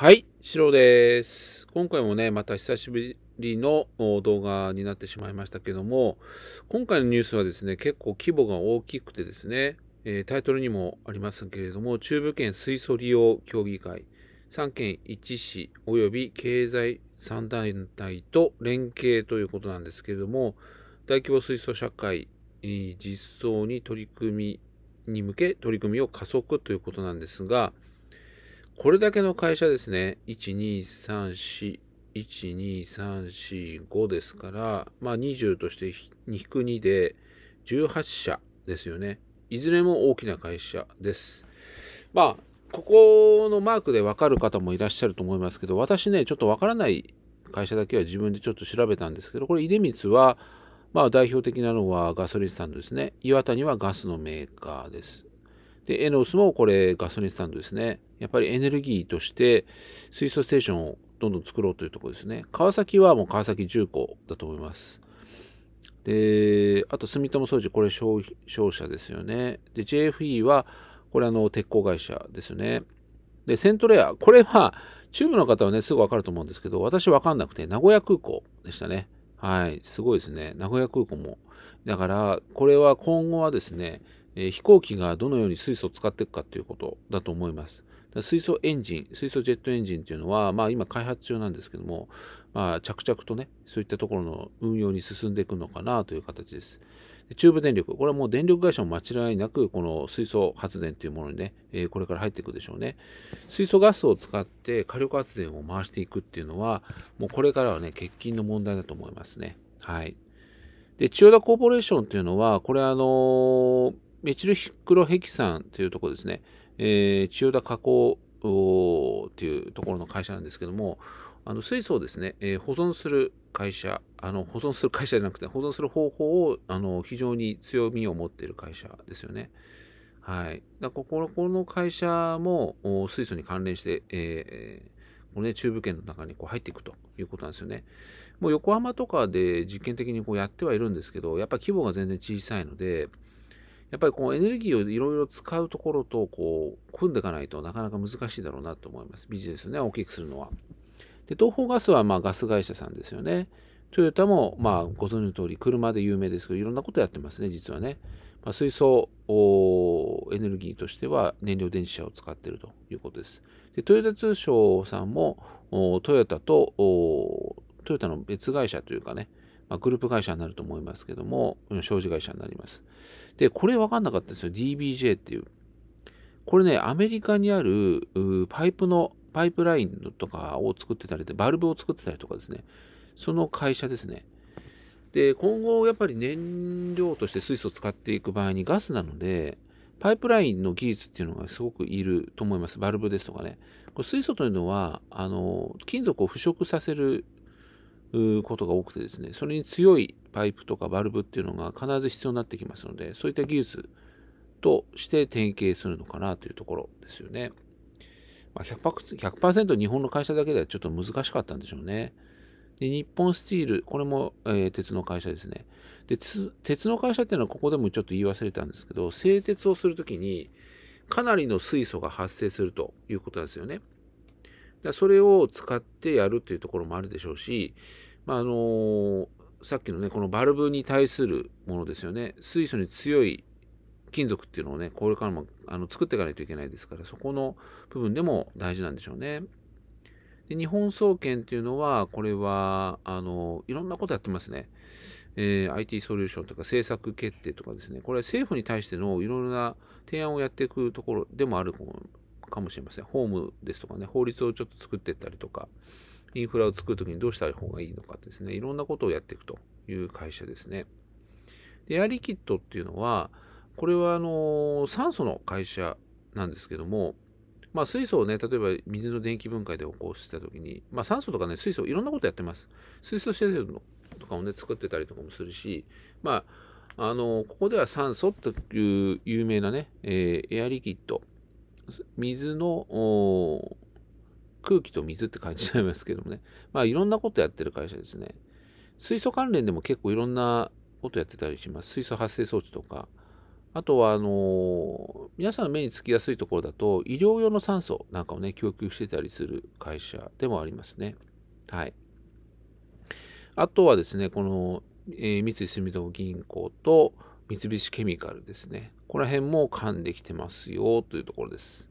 はい、シロです。今回もね、また久しぶりの動画になってしまいましたけども、今回のニュースはですね、結構規模が大きくてですね、えタイトルにもありますけれども、中部圏水素利用協議会、3県1市及び経済3団体と連携ということなんですけれども、大規模水素社会、実装に取り組みに向け取り組みを加速ということなんですが、これだけの会社ですね。123412345ですから、まあ20として引く2で18社ですよね。いずれも大きな会社です。まあ、ここのマークでわかる方もいらっしゃると思いますけど、私ね、ちょっとわからない会社だけは自分でちょっと調べたんですけど、これ、出光は、まあ代表的なのはガソリンスタンドですね。岩谷はガスのメーカーです。で、エノスもこれガソリンスタンドですね。やっぱりエネルギーとして水素ステーションをどんどん作ろうというところですね。川崎はもう川崎重工だと思います。で、あと住友掃除、これ商社ですよね。で、JFE は、これあの、鉄鋼会社ですよね。で、セントレア、これは、チューブの方はね、すぐわかると思うんですけど、私わかんなくて、名古屋空港でしたね。はい、すごいですね。名古屋空港も。だから、これは今後はですね、え飛行機がどのように水素を使っていくかということだと思います。水素エンジン、水素ジェットエンジンというのは、まあ、今開発中なんですけども、まあ、着々とね、そういったところの運用に進んでいくのかなという形です。中部電力、これはもう電力会社も間違いなく、この水素発電というものにね、えこれから入っていくでしょうね。水素ガスを使って火力発電を回していくっていうのは、もうこれからはね、欠勤の問題だと思いますね。はい。で、千代田コーポレーションというのは、これあのーメチルヒクロヘキサンというところですね、えー、千代田加工というところの会社なんですけども、あの水素をですね、えー、保存する会社あの、保存する会社じゃなくて、保存する方法をあの非常に強みを持っている会社ですよね。はい、だこここの会社も水素に関連して、えー、このね、中部圏の中にこう入っていくということなんですよね。もう横浜とかで実験的にこうやってはいるんですけど、やっぱ規模が全然小さいので、やっぱりこうエネルギーをいろいろ使うところとこう組んでいかないとなかなか難しいだろうなと思います。ビジネスをね、大きくするのは。で、東方ガスはまあガス会社さんですよね。トヨタもまあご存知の通り車で有名ですけどいろんなことやってますね、実はね。まあ、水素エネルギーとしては燃料電池車を使っているということです。で、トヨタ通商さんもトヨタとトヨタの別会社というかね、まあ、グループ会社になると思いますけども、商事会社になります。で、これ分かんなかったですよ。DBJ っていう。これね、アメリカにあるパイプの、パイプラインとかを作ってたりで、バルブを作ってたりとかですね。その会社ですね。で、今後やっぱり燃料として水素を使っていく場合にガスなので、パイプラインの技術っていうのがすごくいると思います。バルブですとかね。これ水素というのは、あの、金属を腐食させることが多くてですね、それに強いパイプとかバルブっていうのが必ず必要になってきますので、そういった技術として典型するのかなというところですよね。まあ100%、100%日本の会社だけではちょっと難しかったんでしょうね。で日本スチール、これも、えー、鉄の会社ですねで。鉄の会社っていうのはここでもちょっと言い忘れたんですけど、製鉄をするときにかなりの水素が発生するということなんですよね。だそれを使ってやるというところもあるでしょうし、まあ、あのさっきのねこのバルブに対するものですよね水素に強い金属っていうのをねこれからもあの作っていかないといけないですからそこの部分でも大事なんでしょうね。で日本総研っていうのはこれはあのいろんなことやってますね。えー、IT ソリューションとか政策決定とかですねこれは政府に対してのいろんな提案をやっていくところでもあるかもしれません。ホームですとかね、法律をちょっと作っていったりとか、インフラを作るときにどうした方がいいのかですね、いろんなことをやっていくという会社ですね。で、エアリキッドっていうのは、これはあの酸素の会社なんですけども、まあ、水素をね、例えば水の電気分解で起こしたときに、まあ、酸素とかね、水素、いろんなことやってます。水素シェルとかをね、作ってたりとかもするし、まあ、あのここでは酸素という有名なね、えー、エアリキッド水の空気と水って感じちゃいますけどもね、まあ、いろんなことやってる会社ですね。水素関連でも結構いろんなことやってたりします。水素発生装置とか。あとは、あのー、皆さんの目につきやすいところだと、医療用の酸素なんかをね、供給してたりする会社でもありますね。はい。あとはですね、この、えー、三井住友銀行と三菱ケミカルですね。ここら辺も勘できてますよというところです。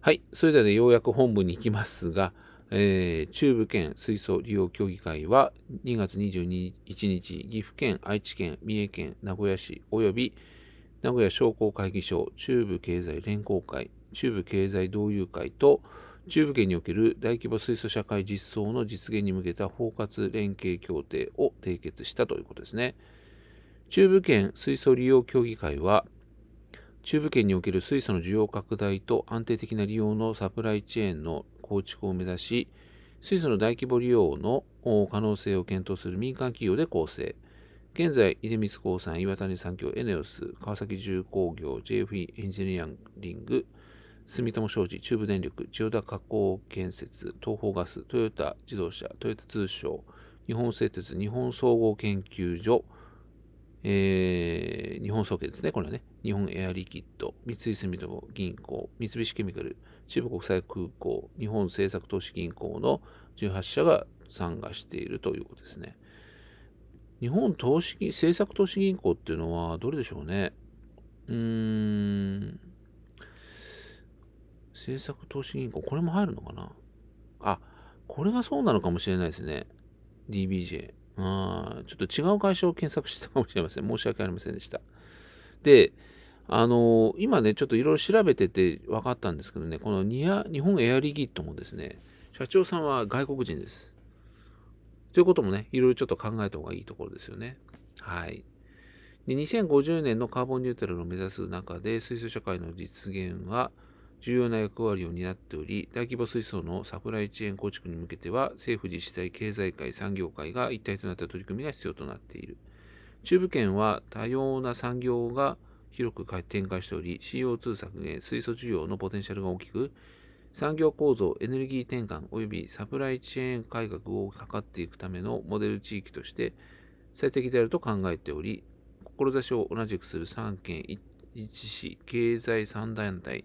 はい。それではね、ようやく本部に行きますが、えー、中部圏水素利用協議会は2月21日、岐阜県、愛知県、三重県、名古屋市及び名古屋商工会議所中部経済連合会、中部経済同友会と中部圏における大規模水素社会実装の実現に向けた包括連携協定を締結したということですね。中部圏水素利用協議会は中部圏における水素の需要拡大と安定的な利用のサプライチェーンの構築を目指し、水素の大規模利用の可能性を検討する民間企業で構成。現在、出光興産、岩谷産業、エネオス、川崎重工業、JFE エンジニアリング、住友商事、中部電力、千代田加工建設、東邦ガス、トヨタ自動車、トヨタ通商、日本製鉄、日本総合研究所、えー、日本総研ですね、これはね、日本エアリキッド、三井住友銀行、三菱ケミカル、中部国際空港、日本政策投資銀行の18社が参加しているということですね。日本投資政策投資銀行っていうのはどれでしょうね。うーん。政策投資銀行、これも入るのかなあ、これがそうなのかもしれないですね。DBJ。あちょっと違う会社を検索してたかもしれません。申し訳ありませんでした。、あの今ね、ちょっといろいろ調べてて分かったんですけどね、このニア日本エアリギットもですね、社長さんは外国人です。ということもね、いろいろちょっと考えた方がいいところですよね。はい。で2050年のカーボンニュートラルを目指す中で、水素社会の実現は重要な役割を担っており、大規模水素のサプライチェーン構築に向けては、政府、自治体、経済界、産業界が一体となった取り組みが必要となっている。中部圏は多様な産業が広く展開しており、CO2 削減、水素需要のポテンシャルが大きく、産業構造、エネルギー転換及びサプライチェーン改革を図っていくためのモデル地域として最適であると考えており、志を同じくする3県1市、経済3団体、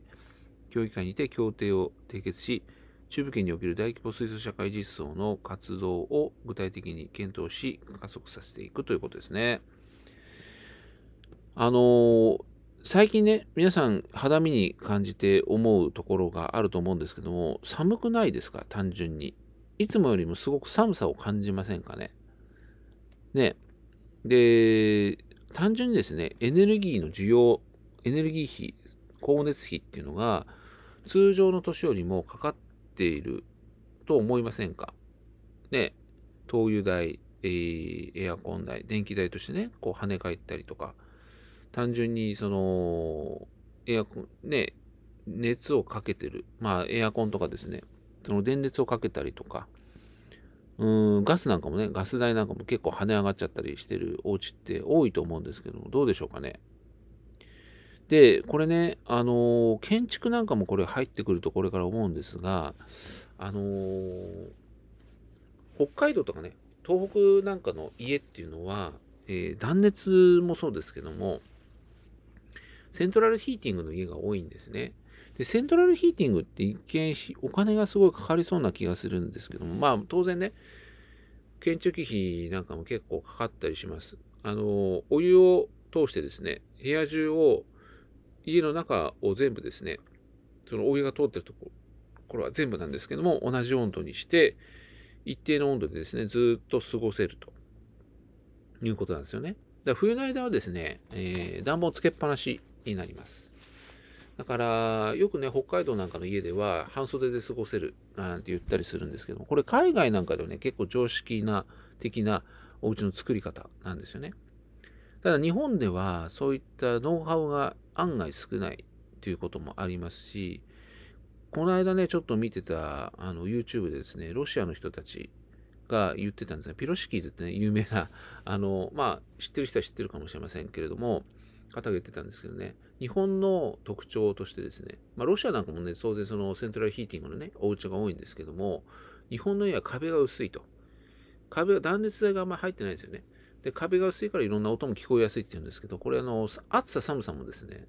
協議会にて協定を締結し、中部圏における大規模水素社会実装の活動を具体的に検討し、加速させていくということですね。あのー、最近ね、皆さん肌身に感じて思うところがあると思うんですけども、寒くないですか単純に。いつもよりもすごく寒さを感じませんかね。ね。で、単純にですね、エネルギーの需要、エネルギー費、光熱費っていうのが、通常の年よりもかかってていると思いませんかね、灯油代、えー、エアコン代、電気代としてね、こう跳ね返ったりとか、単純にその、エアコン、ね、熱をかけてる。まあ、エアコンとかですね、その電熱をかけたりとか、うん、ガスなんかもね、ガス代なんかも結構跳ね上がっちゃったりしてるお家って多いと思うんですけども、どうでしょうかね。で、これね、あのー、建築なんかもこれ入ってくるとこれから思うんですが、あのー、北海道とかね、東北なんかの家っていうのは、えー、断熱もそうですけども、セントラルヒーティングの家が多いんですね。で、セントラルヒーティングって一見お金がすごいかかりそうな気がするんですけども、まあ当然ね、建築費なんかも結構かかったりします。あの、お湯を通してですね、部屋中を家の中を全部ですね、そのお湯が通ってるところ、これは全部なんですけども、同じ温度にして、一定の温度でですね、ずっと過ごせるということなんですよね。だから冬の間はですね、えー、暖房つけっぱなしになります。だから、よくね、北海道なんかの家では半袖で過ごせるなんて言ったりするんですけども、これ海外なんかではね、結構常識な、的なお家の作り方なんですよね。ただ日本ではそういったノウハウが案外少ないということもありますし、この間ね、ちょっと見てたあの YouTube でですね、ロシアの人たちが言ってたんですね、ピロシキーズってね、有名な、あの、まあ、知ってる人は知ってるかもしれませんけれども、方が言ってたんですけどね、日本の特徴としてですね、まあ、ロシアなんかもね、当然そのセントラルヒーティングのね、お家が多いんですけども、日本の家は壁が薄いと。壁は断熱材があんまり入ってないんですよね。で、壁が薄いからいろんな音も聞こえやすいっていうんですけど、これあの、暑さ寒さもですね、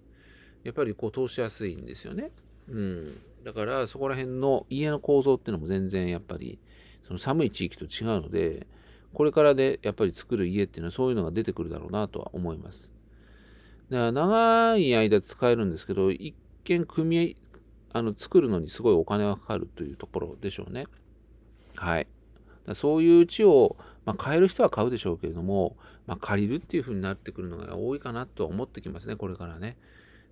やっぱりこう通しやすいんですよね。うん。だからそこら辺の家の構造っていうのも全然やっぱり、その寒い地域と違うので、これからでやっぱり作る家っていうのはそういうのが出てくるだろうなとは思います。だから長い間使えるんですけど、一見組合、あの、作るのにすごいお金がかかるというところでしょうね。はい。だそういう地を、まあ、買える人は買うでしょうけれども、まあ、借りるっていう風になってくるのが多いかなとは思ってきますね、これからね。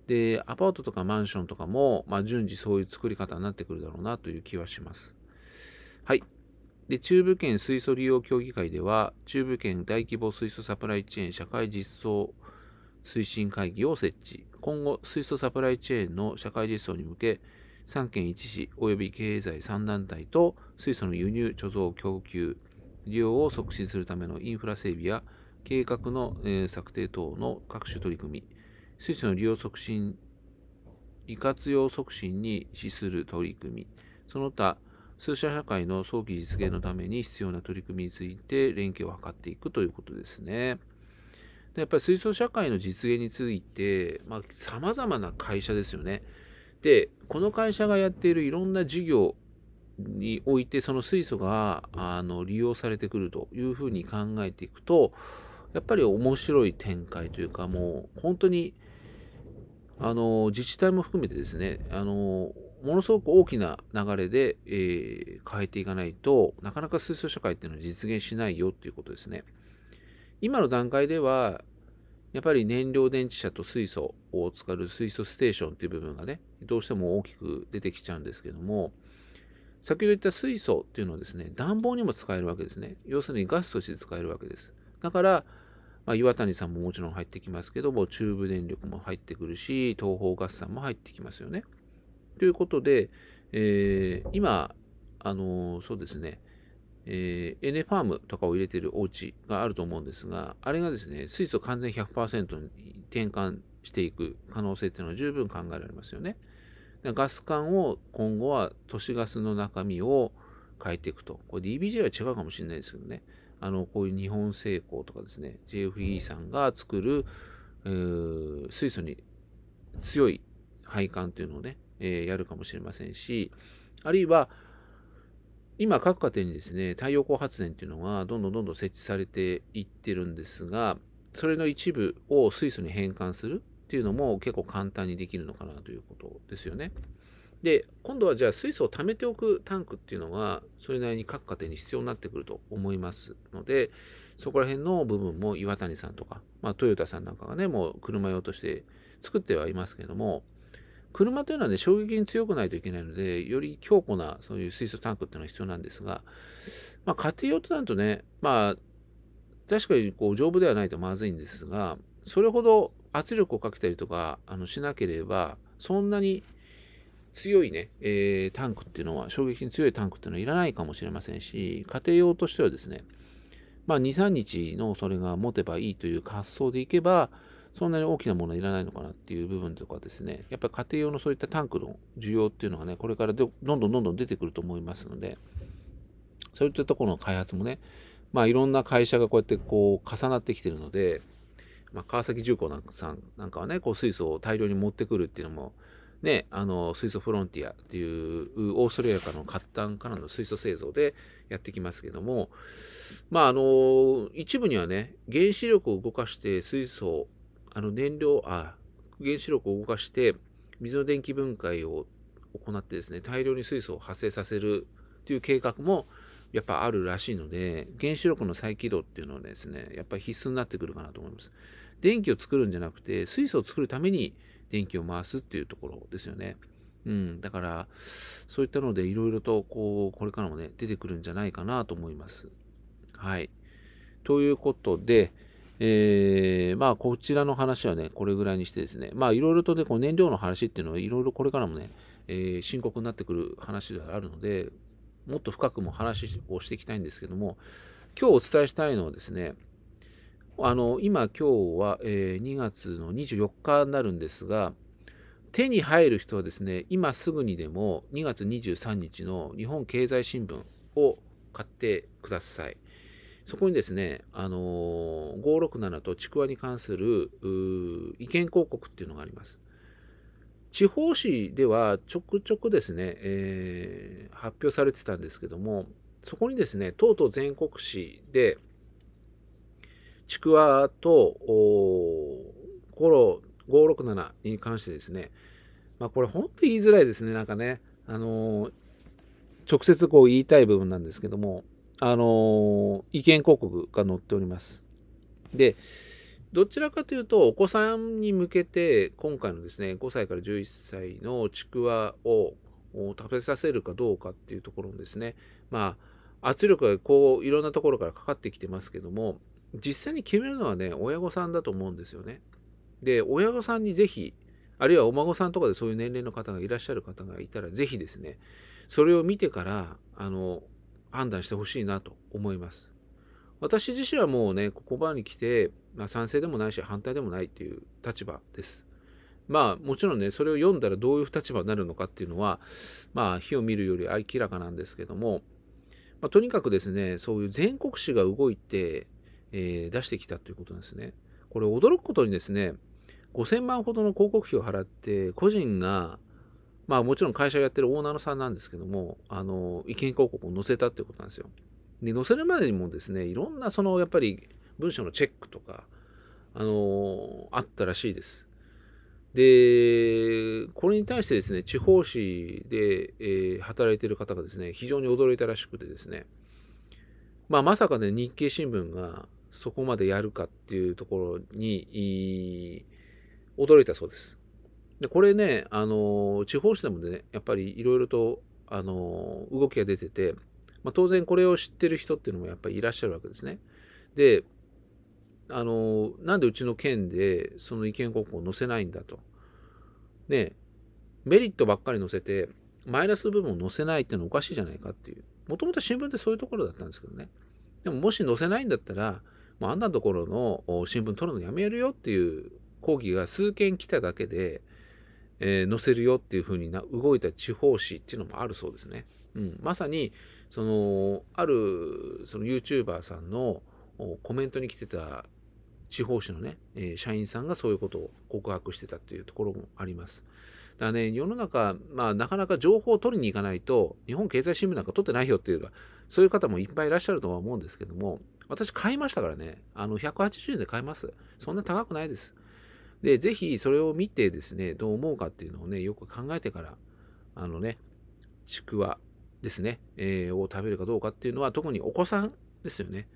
で、アパートとかマンションとかも、まあ、順次そういう作り方になってくるだろうなという気はします。はい。で、中部圏水素利用協議会では、中部圏大規模水素サプライチェーン社会実装推進会議を設置。今後、水素サプライチェーンの社会実装に向け、3県1市及び経済3団体と水素の輸入、貯蔵、供給、利用を促進するためのインフラ整備や計画の、え策定等の各種取り組み、水素の利用促進、利活用促進に資する取り組み、その他、数社社会の早期実現のために必要な取り組みについて連携を図っていくということですね。でやっぱり水素社会の実現について、まあ、様々な会社ですよね。で、この会社がやっているいろんな事業においてその水素があの利用されてくるというふうに考えていくとやっぱり面白い展開というかもう本当にあの自治体も含めてですねあのものすごく大きな流れで、えー、変えていかないとなかなか水素社会っていうのは実現しないよっていうことですね。今の段階ではやっぱり燃料電池車と水素を使う水素ステーションっていう部分がねどうしても大きく出てきちゃうんですけども先ほど言った水素っていうのはですね、暖房にも使えるわけですね。要するにガスとして使えるわけです。だから、まあ、岩谷さんももちろん入ってきますけども、中部電力も入ってくるし、東方ガスさんも入ってきますよね。ということで、えー、今、あのー、そうですね、えー、エネファームとかを入れてるお家があると思うんですが、あれがですね、水素完全100%に転換していく可能性っていうのは十分考えられますよね。ガス管を今後は都市ガスの中身を変えていくと。これ DBJ は違うかもしれないですけどね。あの、こういう日本製鋼とかですね、JFE さんが作る、水素に強い配管というのをね、えー、やるかもしれませんし、あるいは、今各家庭にですね、太陽光発電っていうのがどんどんどんどん設置されていってるんですが、それの一部を水素に変換するっていうのも結構簡単にできるのかなということですよね。で今度はじゃあ水素を貯めておくタンクっていうのがそれなりに各家庭に必要になってくると思いますのでそこら辺の部分も岩谷さんとか、まあ、トヨタさんなんかがねもう車用として作ってはいますけども車というのはね衝撃に強くないといけないのでより強固なそういう水素タンクっていうのは必要なんですが、まあ、家庭用となるとねまあ確かにこう丈夫ではないとまずいんですがそれほど圧力をかけたりとかあのしなければ、そんなに強いね、えー、タンクっていうのは、衝撃に強いタンクっていうのはいらないかもしれませんし、家庭用としてはですね、まあ、2、3日のそれが持てばいいという発想でいけば、そんなに大きなものはいらないのかなっていう部分とかですね、やっぱり家庭用のそういったタンクの需要っていうのがね、これからどんどんどんどん出てくると思いますので、そういったところの開発もね、まあいろんな会社がこうやってこう重なってきてるので、まあ、川崎重工さんなんかはね、こう水素を大量に持ってくるっていうのも、ね、あの水素フロンティアっていうオーストラリアからの活炭からの水素製造でやってきますけども、まあ、あの一部にはね原子力を動かして水素あの燃料あ原子力を動かして水の電気分解を行ってですね大量に水素を発生させるという計画もやっぱあるらしいので、原子力の再起動っていうのはですね、やっぱり必須になってくるかなと思います。電気を作るんじゃなくて、水素を作るために電気を回すっていうところですよね。うん、だから、そういったので、いろいろと、こう、これからもね、出てくるんじゃないかなと思います。はい。ということで、えー、まあ、こちらの話はね、これぐらいにしてですね、まあ、いろいろとね、こう燃料の話っていうのは、いろいろこれからもね、えー、深刻になってくる話ではあるので、もっと深くも話をしていきたいんですけども、今日お伝えしたいのはですね、あの、今今日は、え2月の24日になるんですが、手に入る人はですね、今すぐにでも2月23日の日本経済新聞を買ってください。そこにですね、あのー、567とちくわに関する意見広告っていうのがあります。地方紙ではちょくちょくですね、えー、発表されてたんですけども、そこにですね、とうとう全国紙で、ちくわと、コロ567に関してですね、まあこれ本当言いづらいですね、なんかね、あのー、直接こう言いたい部分なんですけども、あのー、意見広告が載っております。で、どちらかというと、お子さんに向けて、今回のですね、5歳から11歳のちくわを食べさせるかどうかっていうところのですね、まあ、圧力がこう、いろんなところからかかってきてますけども、実際に決めるのはね、親御さんだと思うんですよね。で、親御さんにぜひ、あるいはお孫さんとかでそういう年齢の方がいらっしゃる方がいたら、ぜひですね、それを見てから、あの、判断してほしいなと思います。私自身はもうね、ここばに来て、まあ、賛成でもないし反対でもないっていう立場です。まあもちろんね、それを読んだらどういう立場になるのかっていうのは、まあ火を見るより明らかなんですけども、まあ、とにかくですね、そういう全国紙が動いて、えー、出してきたということですね。これ驚くことにですね、5000万ほどの広告費を払って、個人が、まあもちろん会社をやってるオーナーのさんなんですけども、あの、意見広告を載せたってことなんですよ。に載せるまでにもですねいろんなそのやっぱり文章のチェックとか、あのあったらしいです。で、これに対してですね、地方紙で、えー、働いている方がですね、非常に驚いたらしくてですね、まあ、まさかね、日経新聞がそこまでやるかっていうところに、驚いたそうです。で、これね、あの、地方紙でもね、やっぱりいろいろと、あの、動きが出てて、まあ、当然これを知ってる人っていうのもやっぱりいらっしゃるわけですね。であのなんでうちの県でその意見告を載せないんだと。ねメリットばっかり載せてマイナス部分を載せないっていうのはおかしいじゃないかっていう。もともと新聞ってそういうところだったんですけどね。でももし載せないんだったら、まあ、あんなところの新聞取るのやめるよっていう抗議が数件来ただけで、えー、載せるよっていうふうにな動いた地方紙っていうのもあるそうですね。うん、まさにそのあるその YouTuber さんのコメントに来てた地方紙のね、えー、社員さんがそういうことを告白してたっていうところもあります。だからね、世の中、まあ、なかなか情報を取りに行かないと、日本経済新聞なんか取ってないよっていうか、そういう方もいっぱいいらっしゃるとは思うんですけども、私買いましたからね、あの、180円で買えます。そんな高くないです。で、ぜひそれを見てですね、どう思うかっていうのをね、よく考えてから、あのね、ちくわ、ですね、えー、を食べるかどうかっていうのは、特にお子さんですよね。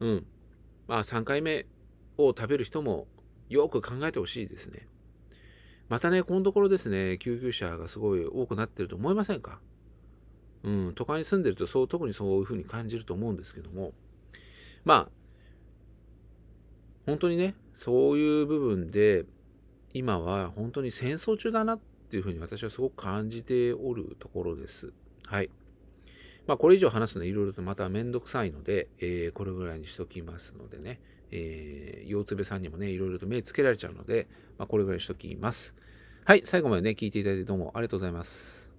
うん。まあ、3回目を食べる人もよく考えてほしいですね。またね、このところですね、救急車がすごい多くなってると思いませんかうん、都会に住んでるとそう、特にそういうふうに感じると思うんですけども、まあ、本当にね、そういう部分で、今は本当に戦争中だなっていうふうに私はすごく感じておるところです。はい。まあ、これ以上話すのいろいろとまた面倒くさいので、えー、これぐらいにしときますのでね、えー、うつべさんにもね、いろいろと目つけられちゃうので、まあ、これぐらいにしときます。はい、最後までね、聞いていただいてどうもありがとうございます。